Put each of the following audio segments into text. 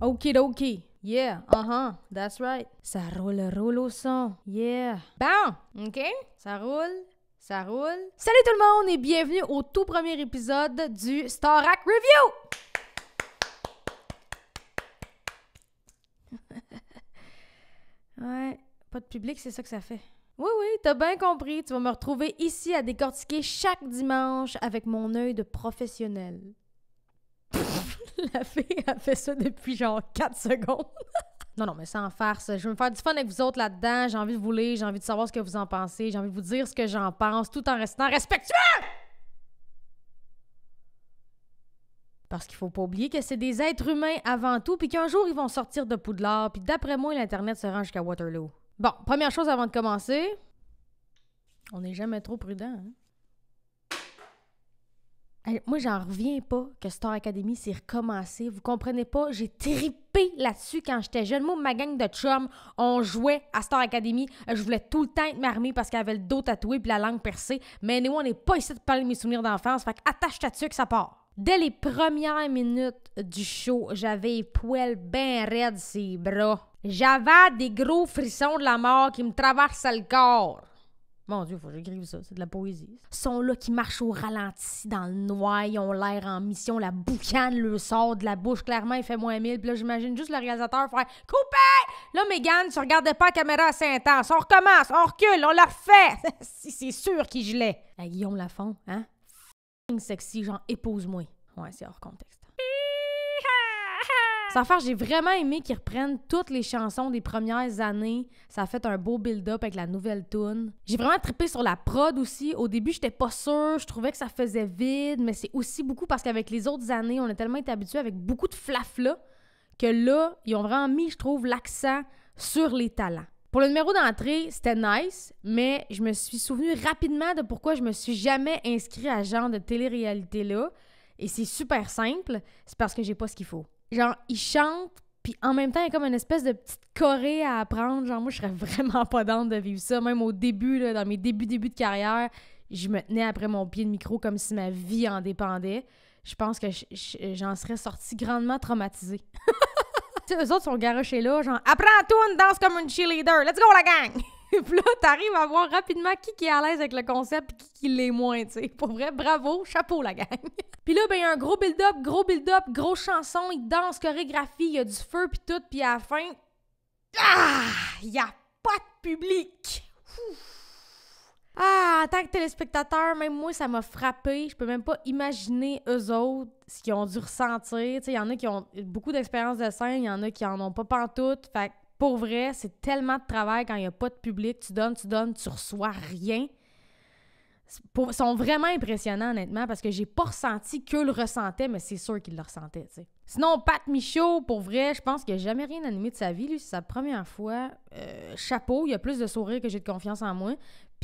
OK. OK, Yeah, uh-huh, that's right. Ça roule, roule au son. Yeah. bam, OK? Ça roule, ça roule. Salut tout le monde et bienvenue au tout premier épisode du Starac Review! ouais, pas de public, c'est ça que ça fait. Oui, oui, t'as bien compris. Tu vas me retrouver ici à décortiquer chaque dimanche avec mon œil de professionnel. la fille a fait ça depuis genre 4 secondes. non, non, mais sans farce. Je vais me faire du fun avec vous autres là-dedans. J'ai envie de vous lire, j'ai envie de savoir ce que vous en pensez, j'ai envie de vous dire ce que j'en pense, tout en restant respectueux! Parce qu'il faut pas oublier que c'est des êtres humains avant tout, puis qu'un jour ils vont sortir de Poudlard, puis d'après moi, l'Internet se rend jusqu'à Waterloo. Bon, première chose avant de commencer, on n'est jamais trop prudent. Hein? Moi, j'en reviens pas que Star Academy s'est recommencé. Vous comprenez pas? J'ai tripé là-dessus quand j'étais jeune. Moi, ma gang de chums, on jouait à Star Academy. Euh, je voulais tout le temps être marmée parce qu'elle avait le dos tatoué puis la langue percée. Mais nous, on n'est pas ici de parler de mes souvenirs d'enfance. Fait attache ta dessus que ça part. Dès les premières minutes du show, j'avais les poils bien raides les bras. J'avais des gros frissons de la mort qui me traversaient le corps. Mon Dieu, faut que j'écrive ça, c'est de la poésie. Sont là qui marchent au ralenti dans le noir, ils ont l'air en mission, la boucane le sort de la bouche, clairement, il fait moins 1000. Puis là, j'imagine juste le réalisateur faire Coupez !» Là, Mégane, tu regardais pas la caméra à Saint-Anse, on recommence, on recule, on la fait! c'est sûr qu'il gelait. La Guillaume Lafont, hein? Sexy, genre épouse-moi. Ouais, c'est hors contexte. Ça j'ai vraiment aimé qu'ils reprennent toutes les chansons des premières années. Ça a fait un beau build-up avec la nouvelle tune. J'ai vraiment trippé sur la prod aussi. Au début, j'étais pas sûre, je trouvais que ça faisait vide, mais c'est aussi beaucoup parce qu'avec les autres années, on a tellement été habitué avec beaucoup de flafla que là, ils ont vraiment mis, je trouve, l'accent sur les talents. Pour le numéro d'entrée, c'était nice, mais je me suis souvenu rapidement de pourquoi je me suis jamais inscrit à ce genre de télé-réalité là. Et c'est super simple, c'est parce que j'ai pas ce qu'il faut genre, ils chantent, puis en même temps, comme une espèce de petite corée à apprendre. Genre, moi, je serais vraiment pas dente de vivre ça. Même au début, dans mes débuts, débuts de carrière, je me tenais après mon pied de micro comme si ma vie en dépendait. Je pense que j'en serais sortie grandement traumatisée. T'sais, eux autres sont garochés là, genre « tout une danse comme une cheerleader! Let's go, la gang! » Puis là, t'arrives à voir rapidement qui, qui est à l'aise avec le concept et qui, l'est moins, tu sais. Pour vrai, bravo, chapeau la gang. puis là, ben, y a un gros build-up, gros build-up, gros chanson, il danse, chorégraphie, il y a du feu, puis tout, puis à la fin, ah, il n'y a pas de public. Ah, en tant que téléspectateur, même moi, ça m'a frappé. Je peux même pas imaginer eux autres ce qu'ils ont dû ressentir. Il y en a qui ont beaucoup d'expérience de scène, il y en a qui en ont pas pantoute. Fait pour vrai, c'est tellement de travail quand il n'y a pas de public. Tu donnes, tu donnes, tu reçois rien. Ils sont vraiment impressionnants, honnêtement, parce que j'ai pas ressenti qu'eux le ressentaient, mais c'est sûr qu'ils le ressentaient, Sinon, Pat Michaud, pour vrai, je pense qu'il a jamais rien animé de sa vie, lui. C'est sa première fois. Euh, chapeau, il a plus de sourire que j'ai de confiance en moi.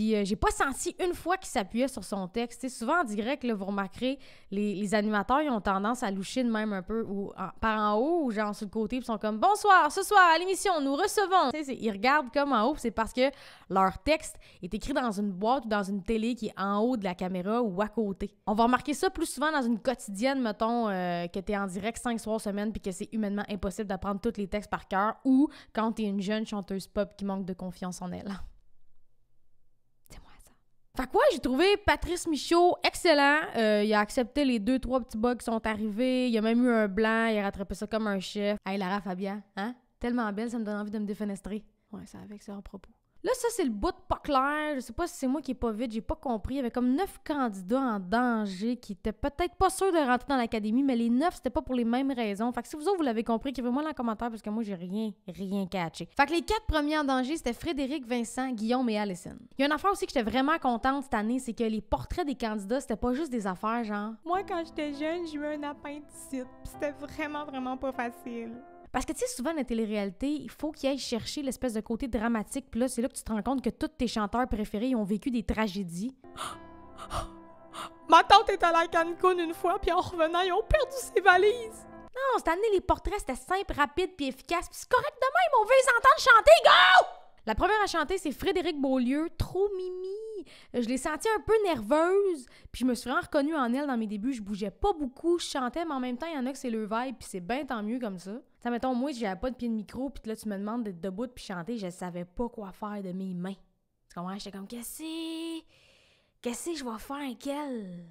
Euh, j'ai pas senti une fois qu'il s'appuyait sur son texte. souvent en direct, vous remarquerez, les, animateurs, ont tendance à loucher de même un peu ou par en haut ou genre sur le côté, ils sont comme Bonsoir, ce soir à l'émission, nous recevons. Ils regardent comme en haut, c'est parce que leur texte est écrit dans une boîte ou dans une télé qui est en haut de la caméra ou à côté. On va remarquer ça plus souvent dans une quotidienne, mettons, qui euh, que t'es en direct cinq soirs semaine puis que c'est humainement impossible d'apprendre tous les textes par cœur ou quand t'es une jeune chanteuse pop qui manque de confiance en elle. Fait quoi j'ai trouvé Patrice Michaud excellent. Euh, il a accepté les deux, trois petits bugs qui sont arrivés. Il a même eu un blanc. Il a rattrapé ça comme un chef. Hey, Lara Fabien, hein? Tellement belle, ça me donne envie de me défenestrer. Ouais, ça avec ça en propos. Là, ça, c'est le bout de pas clair. Je sais pas si c'est moi qui ai pas vite, j'ai pas compris. Il y avait comme neuf candidats en danger qui étaient peut-être pas sûrs de rentrer dans l'académie, mais les neuf, c'était pas pour les mêmes raisons. Fait que si vous autres, vous l'avez compris, écrivez-moi dans commentaire parce que moi, j'ai rien, rien catché. Fait que les quatre premiers en danger, c'était Frédéric, Vincent, Guillaume et Allison. Il y a une affaire aussi que j'étais vraiment contente cette année, c'est que les portraits des candidats, c'était pas juste des affaires genre. Moi, quand j'étais jeune, j'ai eu un appendicite, c'était vraiment, vraiment pas facile. Parce que tu sais, souvent dans la télé il faut qu'ils aillent chercher l'espèce de côté dramatique. Puis là, c'est là que tu te rends compte que tous tes chanteurs préférés ont vécu des tragédies. Ma tante est allée à Cancun une fois, puis en revenant, ils ont perdu ses valises. Non, cette année, les portraits, c'était simple, rapide, puis efficace. Puis c'est correct demain ils on veut les entendre chanter, go! La première à chanter, c'est Frédéric Beaulieu, trop mimi. Je l'ai sentie un peu nerveuse, puis je me suis vraiment reconnue en elle dans mes débuts. Je bougeais pas beaucoup, je chantais, mais en même temps, il y en a que c'est le vibe, puis c'est bien tant mieux comme ça. Ça mettons, moi, si j'avais pas de pied de micro, puis là, tu me demandes d'être debout puis chanter, je savais pas quoi faire de mes mains. Tu comprends? J'étais comme, qu'est-ce que Qu'est-ce que je vais faire? Quel?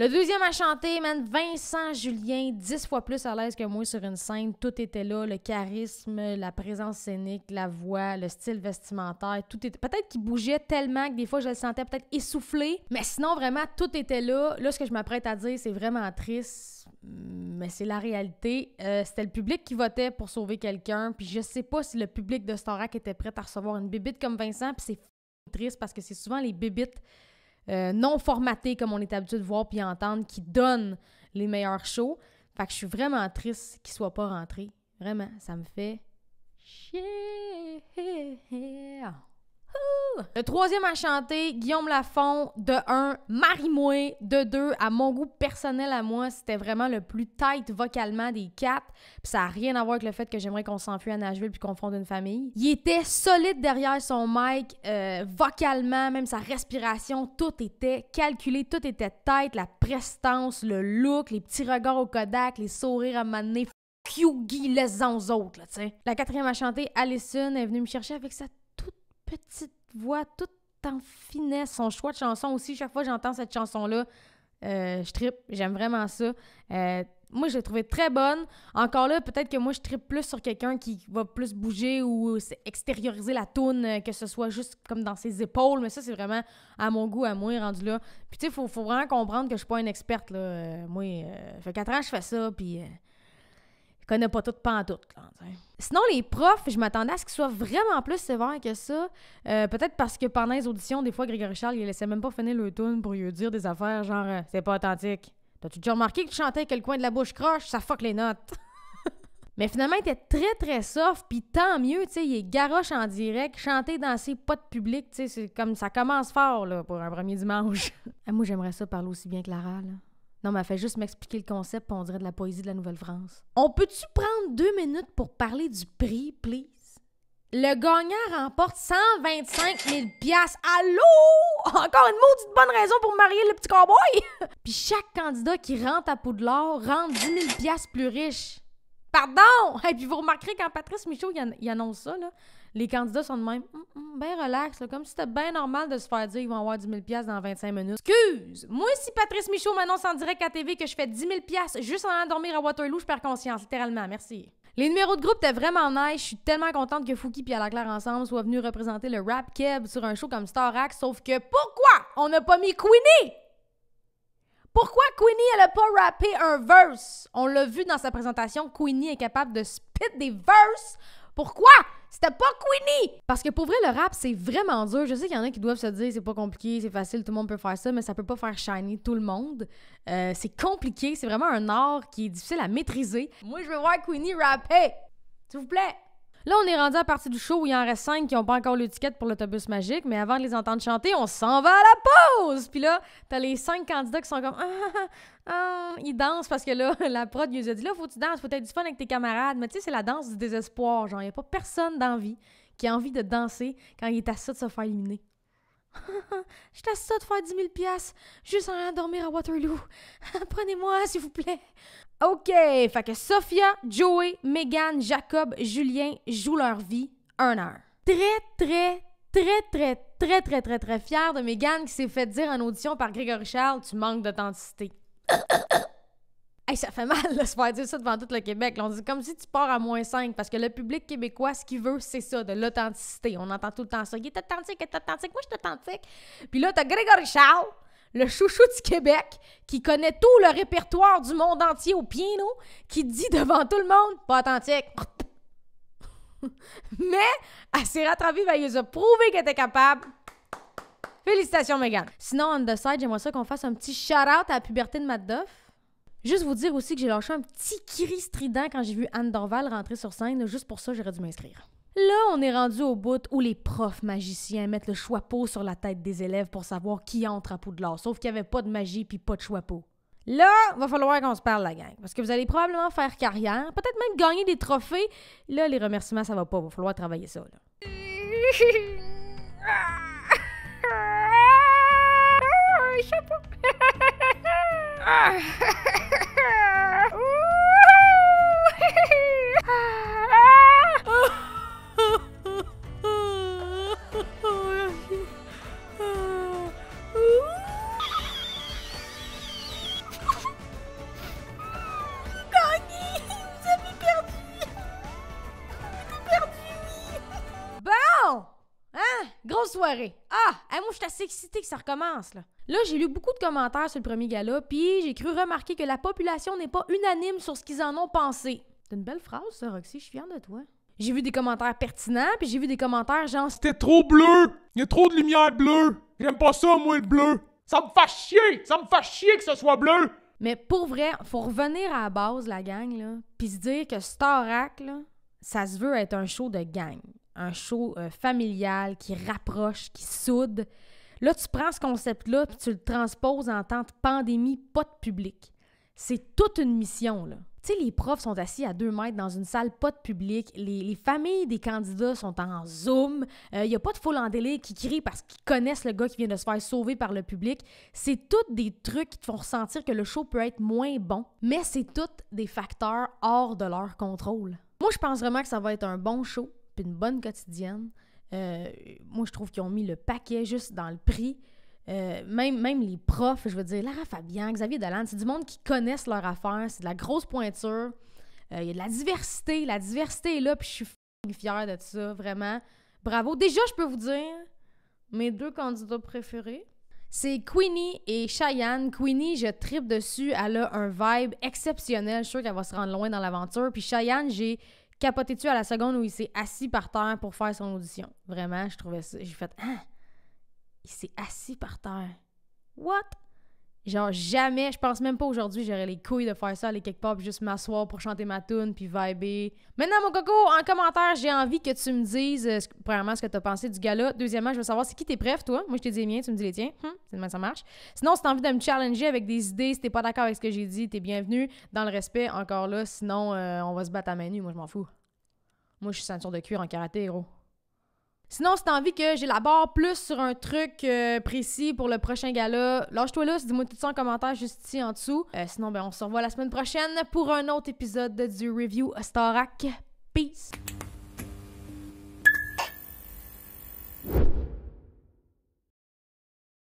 Le deuxième à chanter, même Vincent Julien, dix fois plus à l'aise que moi sur une scène. Tout était là, le charisme, la présence scénique, la voix, le style vestimentaire, tout était... Peut-être qu'il bougeait tellement que des fois, je le sentais peut-être essoufflé, mais sinon, vraiment, tout était là. Là, ce que je m'apprête à dire, c'est vraiment triste, mais c'est la réalité. Euh, c'était le public qui votait pour sauver quelqu'un, puis je sais pas si le public de Starac était prêt à recevoir une bibite comme Vincent, puis c'est triste parce que c'est souvent les bibites euh, non formaté comme on est habitué de voir puis entendre, qui donne les meilleurs shows. Fait que je suis vraiment triste qu'ils soit pas rentré. Vraiment, ça me fait chier. Le troisième à chanter, Guillaume Lafont de 1, Marie-Moué de 2. À mon goût personnel à moi, c'était vraiment le plus tight vocalement des quatre. Puis ça n'a rien à voir avec le fait que j'aimerais qu'on s'enfuit à Nashville puis qu'on fonde une famille. Il était solide derrière son mic, euh, vocalement, même sa respiration, tout était calculé, tout était tight, la prestance, le look, les petits regards au Kodak, les sourires à maner. Kyugi, laisse-en aux autres, là, tu sais. La quatrième à chanter, Allison, est venue me chercher avec sa toute petite voix, tout en finesse. Son choix de chanson aussi, chaque fois que j'entends cette chanson-là, euh, je tripe. J'aime vraiment ça. Euh, moi, je l'ai trouvée très bonne. Encore là, peut-être que moi, je tripe plus sur quelqu'un qui va plus bouger ou extérioriser la toune, euh, que ce soit juste comme dans ses épaules. Mais ça, c'est vraiment à mon goût, à moi, rendu là. Puis, tu sais, il faut, vraiment comprendre que je suis pas une experte. Là. moi, ça fait 4 ans que je fais ça, puis connais pas toutes pantoute. Sinon, les profs, je m'attendais à ce qu'ils soient vraiment plus sévères que ça. Euh, peut-être parce que pendant les auditions, des fois, Grégory Charles, il laissait même pas finir le tune pour lui dire des affaires genre euh, c'est pas authentique. T'as-tu déjà remarqué que tu chantais avec le coin de la bouche croche? Ça fuck les notes. Mais finalement, il était très, très soft, puis tant mieux, tu sais, il est garoche en direct, chanter, dans ses potes publics, tu sais, c'est comme ça commence fort, là, pour un premier dimanche. Ah, moi, j'aimerais ça parler aussi bien que Lara, non, mais elle fait juste m'expliquer le concept, on dirait de la poésie de la Nouvelle-France. On peut-tu prendre deux minutes pour parler du prix, please? Le gagnant remporte 125 000 Allô? Encore une maudite bonne raison pour marier le petit cowboy! puis chaque candidat qui rentre à Poudlard rentre 10 000 plus riche. Pardon! Et puis vous remarquerez quand Patrice Michaud y annonce ça, là, les candidats sont de même, hum, hum, ben relax, comme si c'était bien normal de se faire dire qu'ils vont avoir 10 000 dans 25 minutes. Excuse! Moi, si Patrice Michaud m'annonce en direct à TV que je fais 10 000 juste en allant dormir à Waterloo, je perds conscience, littéralement. Merci. Les numéros de groupe étaient vraiment nice. Je suis tellement contente que Fouki et Alain-Claire ensemble soient venus représenter le rap keb sur un show comme Star Axe, sauf que pourquoi on n'a pas mis Queenie? Pourquoi Queenie, elle a pas rappé un verse? On l'a vu dans sa présentation, Queenie est capable de spit des verses pourquoi? C'était pas Queenie! Parce que pour vrai, le rap, c'est vraiment dur. Je sais qu'il y en a qui doivent se dire c'est pas compliqué, c'est facile, tout le monde peut faire ça, mais ça peut pas faire shiny tout le monde. Euh, c'est compliqué, c'est vraiment un art qui est difficile à maîtriser. Moi, je veux voir Queenie rapper! S'il vous plaît! Là, on est rendu à partie du show où il en reste cinq qui n'ont pas encore l'étiquette pour l'autobus magique, mais avant de les entendre chanter, on s'en va à la pause! Puis là, t'as les cinq candidats qui sont comme ah, ah, ah ils dansent parce que là, la prod nous a dit là, faut que tu danses, faut être du fun avec tes camarades. Mais tu sais, c'est la danse du désespoir. Genre, il n'y a pas personne d'envie qui a envie de danser quand il est à ça de se faire éliminer. Je ça de faire 10 000 juste en allant dormir à Waterloo. Prenez-moi, s'il vous plaît. OK, fait que Sophia, Joey, Megan, Jacob, Julien jouent leur vie un heure. Très, très, très, très, très, très, très, très fière de Megan qui s'est fait dire en audition par Grégory Charles Tu manques d'authenticité. hey, ça fait mal de se faire dire ça devant tout le Québec. on dit comme si tu pars à moins 5 parce que le public québécois, ce qu'il veut, c'est ça, de l'authenticité. On entend tout le temps ça. Il es authentique, tu es authentique. Moi, je suis authentique. Puis là, t'as Grégory Charles le chouchou du Québec, qui connaît tout le répertoire du monde entier au piano, qui dit devant tout le monde, pas authentique. Mais elle s'est rattrapée, ben, elle nous a prouvé qu'elle était capable. Félicitations, Megan. Sinon, on the side, j'aimerais ça qu'on fasse un petit shout-out à la puberté de Madoff. Juste vous dire aussi que j'ai lâché un petit cri strident quand j'ai vu Anne Dorval rentrer sur scène. Juste pour ça, j'aurais dû m'inscrire. Là, on est rendu au bout où les profs magiciens mettent le chapeau sur la tête des élèves pour savoir qui entre à Poudlard, sauf qu'il n'y avait pas de magie puis pas de chapeau. Là, va falloir qu'on se parle, la gang, parce que vous allez probablement faire carrière, peut-être même gagner des trophées. Là, les remerciements, ça va pas, va falloir travailler ça. Ah, soirée. Ah, eh, moi, je suis assez excitée que ça recommence, là. Là, j'ai lu beaucoup de commentaires sur le premier gala, puis j'ai cru remarquer que la population n'est pas unanime sur ce qu'ils en ont pensé. C'est une belle phrase, ça, Roxy. Je suis fière de toi. J'ai vu des commentaires pertinents, puis j'ai vu des commentaires genre C'était trop bleu! Il y a trop de lumière bleue! J'aime pas ça, moi, le bleu! Ça me fait chier! Ça me fait chier que ce soit bleu! Mais pour vrai, faut revenir à la base, la gang, là, puis se dire que Starac, là, ça se veut être un show de gang un show euh, familial qui rapproche, qui soude. Là, tu prends ce concept-là puis tu le transposes en temps de pandémie, pas de public. C'est toute une mission, là. Tu sais, les profs sont assis à deux mètres dans une salle pas de public. Les, familles des candidats sont en Zoom. Il euh, n'y a pas de foule en délire qui crie parce qu'ils connaissent le gars qui vient de se faire sauver par le public. C'est toutes des trucs qui te font ressentir que le show peut être moins bon, mais c'est toutes des facteurs hors de leur contrôle. Moi, je pense vraiment que ça va être un bon show une bonne quotidienne. Euh, moi, je trouve qu'ils ont mis le paquet juste dans le prix. Euh, même, même les profs, je veux dire, Lara Fabian, Xavier Dolan, c'est du monde qui connaissent leur affaire, c'est de la grosse pointure. Euh, il y a de la diversité, la diversité est là, puis je suis fière de ça, vraiment. Bravo. Déjà, je peux vous dire mes deux candidats préférés. C'est Queenie et Cheyenne. Queenie, je tripe dessus. Elle a un vibe exceptionnel. Je suis sûre qu'elle va se rendre loin dans l'aventure. Puis Cheyenne, j'ai capoté Capotais-tu à la seconde où il s'est assis par terre pour faire son audition. Vraiment, je trouvais ça. J'ai fait Ah! Il s'est assis par terre. What? Genre, jamais, je pense même pas aujourd'hui, j'aurais les couilles de faire ça, aller quelque part, juste m'asseoir pour chanter ma tune, puis vibrer. Maintenant, mon coco, en commentaire, j'ai envie que tu me dises, euh, premièrement, ce que t'as pensé du là, Deuxièmement, je veux savoir c'est qui tes prefs, toi. Moi, je t'ai dit les miens, tu me dis les tiens. Hum, c'est demain, ça marche. Sinon, si t'as envie de me challenger avec des idées, si t'es pas d'accord avec ce que j'ai dit, t'es bienvenue Dans le respect, encore là, sinon, euh, on va se battre à main nue. Moi, je m'en fous. Moi, je suis ceinture de cuir en karaté, gros. Sinon, si t'as envie que j'élabore plus sur un truc euh, précis pour le prochain gala, lâche-toi là, dis-moi tout ça en commentaire juste ici en dessous. Euh, sinon, ben, on se revoit la semaine prochaine pour un autre épisode du Review Starac. Peace!